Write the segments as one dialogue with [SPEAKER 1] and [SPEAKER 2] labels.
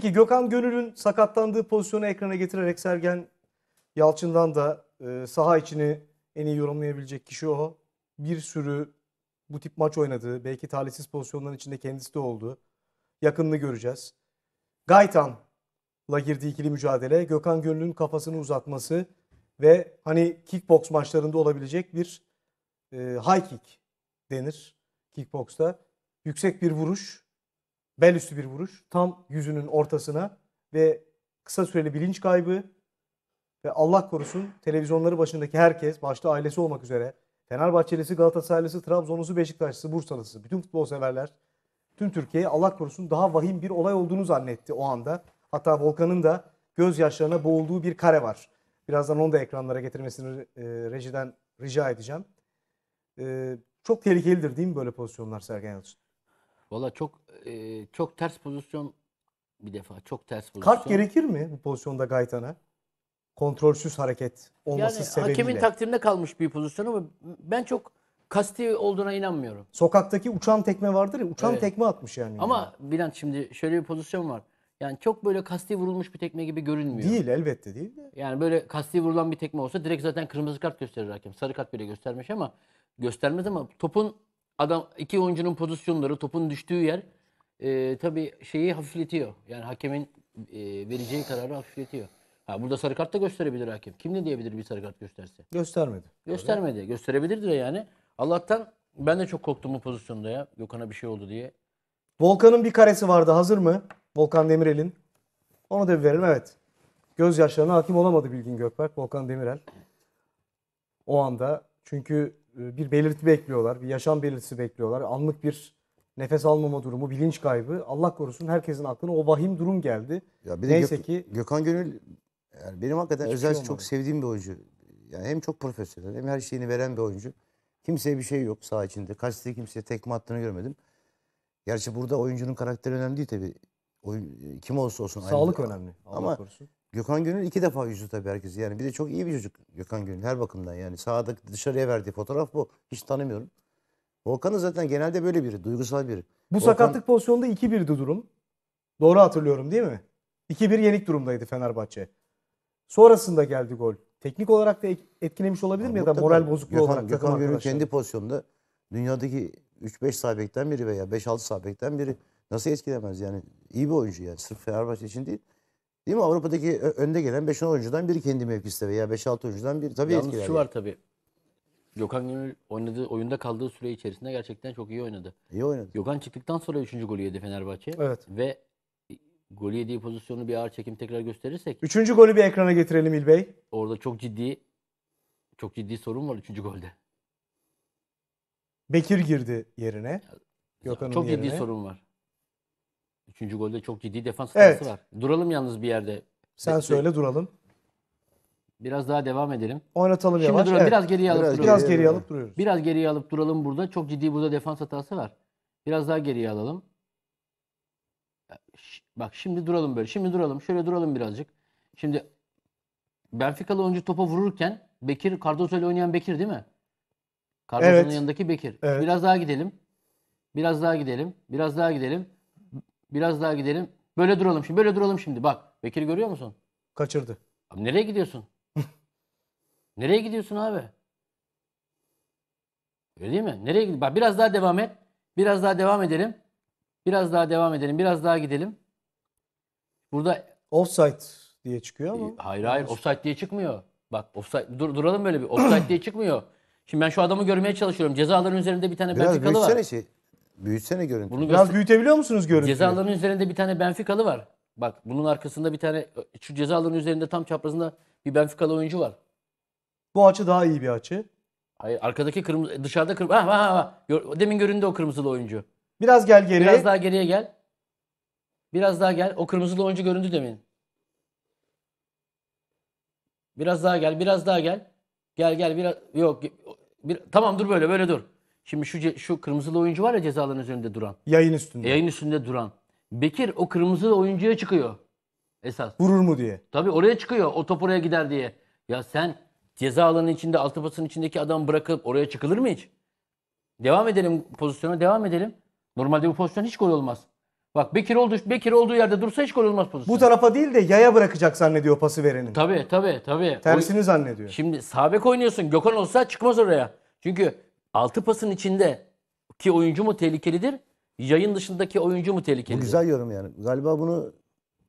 [SPEAKER 1] Peki Gökhan Gönül'ün sakatlandığı pozisyonu ekrana getirerek Sergen Yalçın'dan da e, saha içini en iyi yorumlayabilecek kişi o. Bir sürü bu tip maç oynadı. Belki talihsiz pozisyonların içinde kendisi de oldu. Yakınını göreceğiz. Gaytan'la girdiği ikili mücadele Gökhan Gönül'ün kafasını uzatması ve hani kickbox maçlarında olabilecek bir e, high kick denir kickboxta. Yüksek bir vuruş bel üstü bir vuruş. Tam yüzünün ortasına ve kısa süreli bilinç kaybı ve Allah korusun televizyonları başındaki herkes, başta ailesi olmak üzere Fenerbahçelisi, Galatasaraylısı, Trabzonlusu, Beşiktaşlısı, Bursalısı, bütün futbol severler tüm Türkiye Allah korusun daha vahim bir olay olduğunu zannetti o anda. Hatta Volkan'ın da gözyaşlarına boğulduğu bir kare var. Birazdan onu da ekranlara getirmesini e, rejiden rica edeceğim. E, çok tehlikelidir değil mi böyle pozisyonlar Sergen Yalçın? Valla çok
[SPEAKER 2] e, çok ters pozisyon bir defa. Çok ters pozisyon. Kart gerekir
[SPEAKER 1] mi bu pozisyonda Gaytan'a? Kontrolsüz hareket olması yani, sebebiyle. Hakemin
[SPEAKER 2] takdirinde kalmış bir pozisyon ama ben çok kasti olduğuna inanmıyorum.
[SPEAKER 1] Sokaktaki uçan tekme vardır ya uçan evet. tekme atmış yani. Ama
[SPEAKER 2] yani. Bülent şimdi şöyle bir pozisyon var. Yani çok böyle kasti vurulmuş bir tekme gibi görünmüyor. Değil elbette değil de. Yani böyle kasti vurulan bir tekme olsa direkt zaten kırmızı kart gösterir hakem. Sarı kart bile göstermiş ama göstermez ama topun Adam iki oyuncunun pozisyonları, topun düştüğü yer e, tabii şeyi hafifletiyor. Yani hakemin e, vereceği kararı hafifletiyor. Ha burada sarı kart da gösterebilir hakem. Kim ne diyebilir bir sarı kart gösterse? Göstermedi. Göstermedi. Gösterebilirdi de yani. Allah'tan ben de çok korktum bu pozisyonda ya. Gökhan'a bir şey oldu diye.
[SPEAKER 1] Volkan'ın bir karesi vardı. Hazır mı? Volkan Demirel'in. Onu da bir verelim evet. Göz yaşlarına hakim olamadı Bilgin Gökberk, Volkan Demirel. O anda çünkü e, bir belirti bekliyorlar, bir yaşam belirtisi bekliyorlar. Anlık bir nefes almama durumu, bilinç kaybı. Allah korusun herkesin aklına o vahim durum geldi. Ya bir Neyse Gök,
[SPEAKER 3] ki Gökhan Gönül yani benim hakikaten özel şey çok sevdiğim bir oyuncu. Yani hem çok profesyonel hem her şeyini veren bir oyuncu. Kimseye bir şey yok sağ içinde. Kaçtığı kimseye tekme attığını görmedim. Gerçi burada oyuncunun karakteri önemli değil tabii. Oyun, e, kim olsa olsun. Sağlık aynı. önemli. Allah ama korusun. Gökhan Gönül iki defa yüzü tabii herkes. Yani bir de çok iyi bir çocuk Gökhan Gönül her bakımdan. Yani sahada dışarıya verdiği fotoğraf bu. Hiç tanımıyorum. Volkan'ın
[SPEAKER 1] zaten genelde böyle biri. Duygusal biri. Bu Volkan... sakatlık pozisyonunda 2-1'di durum. Doğru hatırlıyorum değil mi? 2-1 yenik durumdaydı Fenerbahçe. Sonrasında geldi gol. Teknik olarak da etkilemiş olabilir mi ya, ya da moral bozukluğu Gökhan, olarak? Gökhan Gönül kendi
[SPEAKER 3] pozisyonunda dünyadaki 3-5 sabekten biri veya 5-6 sabekten biri nasıl etkilemez yani? iyi bir oyuncu yani. Sırf Fenerbahçe için değil. Değil mi? Avrupa'daki önde gelen 5-10 oyuncudan biri kendi mevkisinde veya 5-6 oyuncudan biri tabii Yalnız etkiler. şu var
[SPEAKER 2] tabii. Gökhan Gönül oynadığı oyunda kaldığı süre içerisinde gerçekten çok iyi oynadı. İyi oynadı. Gökhan çıktıktan sonra 3. golü yedi Fenerbahçe. Evet. Ve golü yediği pozisyonu bir ağır çekim tekrar gösterirsek.
[SPEAKER 1] Üçüncü golü bir ekrana getirelim İlbey.
[SPEAKER 2] Orada çok ciddi çok ciddi sorun var üçüncü golde.
[SPEAKER 1] Bekir girdi yerine.
[SPEAKER 2] Gökhan'ın Çok yerine. ciddi sorun var. Üçüncü golde çok ciddi defans hatası Evet. var. Duralım yalnız bir yerde. Sen söyle duralım. Biraz daha devam edelim.
[SPEAKER 1] Oynatalım Şimdi yavaş. duralım. Evet. Biraz geriye alıp duralım. Biraz geriye alıp duruyoruz.
[SPEAKER 2] Biraz geriye alıp duralım burada. Çok ciddi burada defans hatası var. Biraz daha geriye alalım. Bak şimdi duralım böyle. Şimdi duralım. Şöyle duralım birazcık. Şimdi Benfica'lı oyuncu topa vururken Bekir, Cardozo ile oynayan Bekir değil mi? Cardozo'nun Evet. yanındaki Bekir. Evet. Biraz daha gidelim. Biraz daha gidelim. Biraz daha gidelim. Biraz daha gidelim. Böyle duralım şimdi. Böyle duralım şimdi. Bak Bekir görüyor musun? Kaçırdı. Abi nereye gidiyorsun? nereye gidiyorsun abi? Öyle değil mi? Nereye gidiyorsun? Bak biraz daha devam et. Biraz daha devam edelim. Biraz daha devam edelim. Biraz daha gidelim. Burada offside diye çıkıyor ama. E, hayır hayır offside diye çıkmıyor. Bak offside dur, duralım böyle bir offside diye çıkmıyor. Şimdi ben şu adamı görmeye çalışıyorum. Cezaların üzerinde bir tane Biraz Belçikalı var.
[SPEAKER 3] şey. Büyütsene görüntü. Bunu Biraz büyütebiliyor musunuz görüntüyü? Ceza alanının
[SPEAKER 2] üzerinde bir tane benfikalı var. Bak bunun arkasında bir tane şu ceza alanının üzerinde tam çaprazında bir benfikalı oyuncu var. Bu açı daha iyi bir açı. Hayır arkadaki kırmızı dışarıda kırmızı. Ha, ha, ha. Demin göründü o kırmızılı oyuncu. Biraz gel geriye. Biraz daha geriye gel. Biraz daha gel. O kırmızılı oyuncu göründü demin. Biraz daha gel. Biraz daha gel. Gel gel biraz yok. ge- Bir, tamam dur böyle böyle dur. Şimdi şu şu kırmızılı oyuncu var ya cezaların üzerinde duran. Yayın üstünde. Yayın üstünde duran. Bekir o kırmızılı oyuncuya çıkıyor. Esas. Vurur mu diye. Tabii oraya çıkıyor. O top oraya gider diye. Ya sen ceza alanının içinde altı pasın içindeki adam bırakıp oraya çıkılır mı hiç? Devam edelim pozisyona devam edelim. Normalde bu pozisyon hiç gol olmaz. Bak Bekir olduğu, Bekir olduğu yerde dursa hiç gol olmaz pozisyon.
[SPEAKER 1] Bu tarafa değil de yaya bırakacak zannediyor pası verenin.
[SPEAKER 2] Tabii tabii tabii. Tersini Oy... zannediyor. Şimdi sabek oynuyorsun. Gökhan olsa çıkmaz oraya. Çünkü altı pasın içinde ki oyuncu mu tehlikelidir? Yayın dışındaki oyuncu mu tehlikelidir? Bu güzel
[SPEAKER 3] yorum yani. Galiba bunu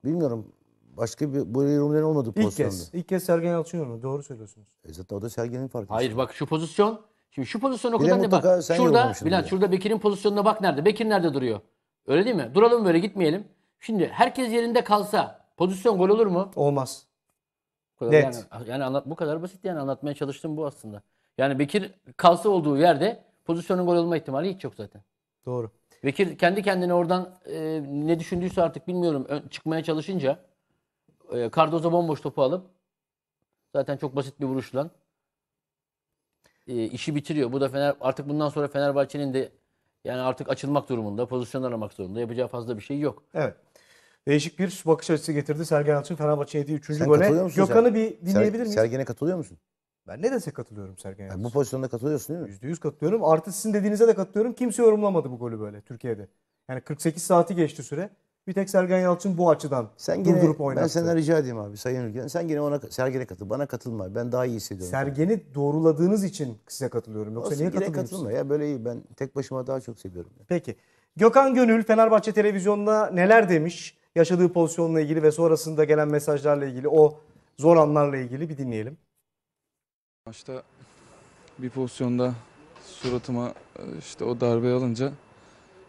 [SPEAKER 3] bilmiyorum. Başka bir böyle yorumların olmadı İlk pozisyonda. kez.
[SPEAKER 2] İlk kez Sergen Yalçın yorumu. Doğru söylüyorsunuz. E zaten o da Sergen'in farkı. Hayır bak şu pozisyon. Şimdi şu pozisyon o ne bak. sen Şurada yorumlamışsın Bilal şurada Bekir'in pozisyonuna bak nerede? Bekir nerede duruyor? Öyle değil mi? Duralım böyle gitmeyelim. Şimdi herkes yerinde kalsa pozisyon gol olur mu?
[SPEAKER 1] Olmaz. Bu kadar Net.
[SPEAKER 2] Yani, yani anlat, bu kadar basit yani anlatmaya çalıştım bu aslında. Yani Bekir kalsa olduğu yerde pozisyonun gol olma ihtimali hiç yok zaten. Doğru. Bekir kendi kendine oradan e, ne düşündüyse artık bilmiyorum çıkmaya çalışınca e, Cardozo bomboş topu alıp zaten çok basit bir vuruşla e, işi bitiriyor. Bu da Fener artık bundan sonra Fenerbahçe'nin de yani artık açılmak durumunda, pozisyon aramak zorunda. Yapacağı fazla bir şey yok. Evet. Değişik
[SPEAKER 1] bir bakış açısı getirdi Sergen Yalçın Fenerbahçe'ye 3. Sen gole. Gökhan'ı bir dinleyebilir Ser, miyiz? Sergen'e katılıyor musun? Ben ne dese katılıyorum Sergen e, Yalçın. Yani bu pozisyonda katılıyorsun değil mi? %100 katılıyorum. Artı sizin dediğinize de katılıyorum. Kimse yorumlamadı bu golü böyle Türkiye'de. Yani 48 saati geçti süre. Bir tek Sergen Yalçın bu açıdan sen gene, durdurup oynattı. Ben senden rica edeyim abi Sayın Ülgen. Sen gene ona Sergen'e katıl. Bana katılma. Ben daha iyi hissediyorum. Sergen'i doğruladığınız için size katılıyorum. Yoksa Olsun, niye katılmıyorsun? ya böyle iyi. Ben tek başıma daha çok seviyorum. Yani. Peki. Gökhan Gönül Fenerbahçe Televizyonu'na neler demiş? Yaşadığı pozisyonla ilgili ve sonrasında gelen mesajlarla ilgili o zor anlarla ilgili bir dinleyelim.
[SPEAKER 4] Maçta bir pozisyonda suratıma e, işte o darbe alınca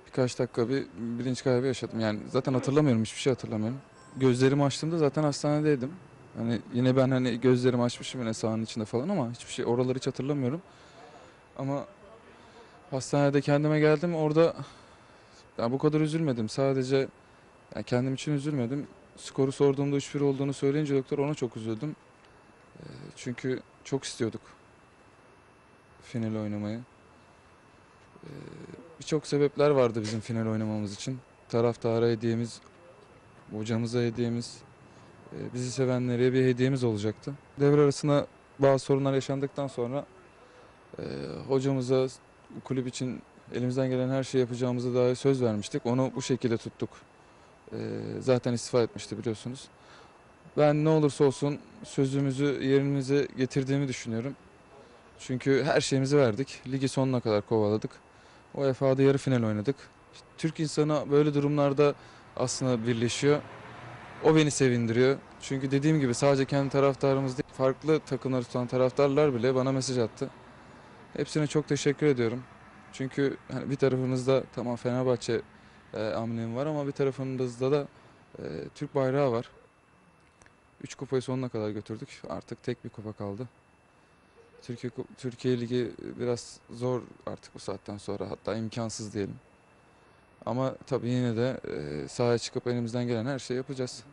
[SPEAKER 4] birkaç dakika bir bilinç kaybı yaşadım. Yani zaten hatırlamıyorum hiçbir şey hatırlamıyorum. Gözlerimi açtığımda zaten hastanedeydim. Hani yine ben hani gözlerimi açmışım yine sahanın içinde falan ama hiçbir şey oraları hiç hatırlamıyorum. Ama hastanede kendime geldim orada ya bu kadar üzülmedim. Sadece yani kendim için üzülmedim. Skoru sorduğumda 3-1 olduğunu söyleyince doktor ona çok üzüldüm. E, çünkü çok istiyorduk final oynamayı. Ee, Birçok sebepler vardı bizim final oynamamız için. Taraftara hediyemiz, hocamıza hediyemiz, e, bizi sevenlere bir hediyemiz olacaktı. Devre arasında bazı sorunlar yaşandıktan sonra e, hocamıza kulüp için elimizden gelen her şeyi yapacağımızı dair söz vermiştik. Onu bu şekilde tuttuk. E, zaten istifa etmişti biliyorsunuz. Ben ne olursa olsun sözümüzü yerimize getirdiğimi düşünüyorum. Çünkü her şeyimizi verdik. Ligi sonuna kadar kovaladık. o UEFA'da yarı final oynadık. Türk insanı böyle durumlarda aslında birleşiyor. O beni sevindiriyor. Çünkü dediğim gibi sadece kendi taraftarımız değil, farklı takımları tutan taraftarlar bile bana mesaj attı. Hepsine çok teşekkür ediyorum. Çünkü hani bir tarafınızda tamam Fenerbahçe e, amblemi var ama bir tarafınızda da e, Türk bayrağı var. 3 kupayı sonuna kadar götürdük. Artık tek bir kupa kaldı. Türkiye Türkiye Ligi biraz zor artık bu saatten sonra hatta imkansız diyelim. Ama tabii yine de sahaya çıkıp elimizden gelen her şeyi yapacağız.